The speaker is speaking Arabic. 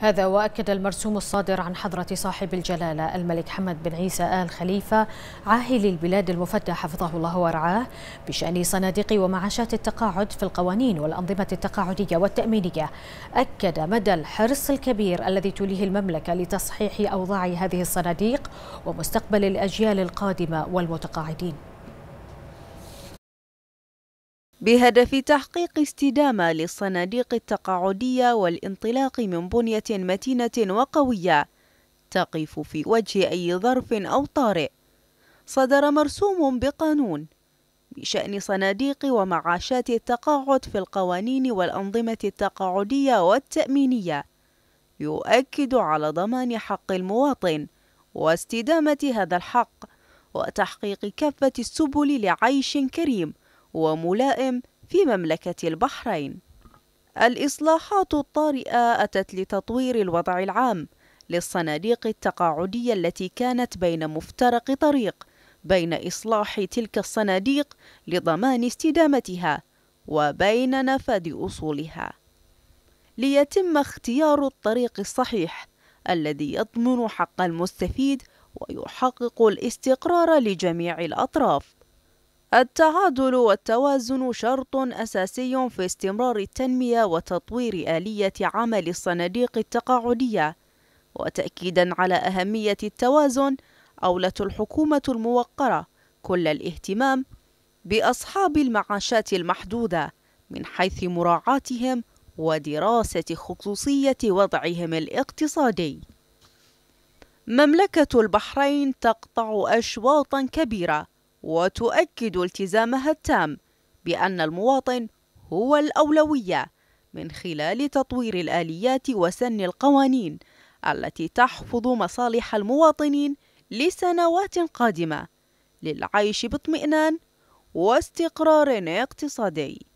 هذا وأكد المرسوم الصادر عن حضرة صاحب الجلالة الملك حمد بن عيسى آل خليفة عاهل البلاد المفتى حفظه الله ورعاه بشأن صناديق ومعاشات التقاعد في القوانين والأنظمة التقاعدية والتأمينية أكد مدى الحرص الكبير الذي توليه المملكة لتصحيح أوضاع هذه الصناديق ومستقبل الأجيال القادمة والمتقاعدين بهدف تحقيق استدامة للصناديق التقاعدية والانطلاق من بنية متينة وقوية تقف في وجه أي ظرف أو طارئ صدر مرسوم بقانون بشأن صناديق ومعاشات التقاعد في القوانين والأنظمة التقاعدية والتأمينية يؤكد على ضمان حق المواطن واستدامة هذا الحق وتحقيق كافة السبل لعيش كريم وملائم في مملكة البحرين. الإصلاحات الطارئة أتت لتطوير الوضع العام للصناديق التقاعدية التي كانت بين مفترق طريق بين إصلاح تلك الصناديق لضمان استدامتها وبين نفاذ أصولها. ليتم اختيار الطريق الصحيح الذي يضمن حق المستفيد ويحقق الاستقرار لجميع الأطراف التعادل والتوازن شرط أساسي في استمرار التنمية وتطوير آلية عمل الصناديق التقاعدية وتأكيدا على أهمية التوازن أولت الحكومة الموقرة كل الاهتمام بأصحاب المعاشات المحدودة من حيث مراعاتهم ودراسة خصوصية وضعهم الاقتصادي مملكة البحرين تقطع أشواطا كبيرة وتؤكد التزامها التام بأن المواطن هو الأولوية من خلال تطوير الآليات وسن القوانين التي تحفظ مصالح المواطنين لسنوات قادمة للعيش باطمئنان واستقرار اقتصادي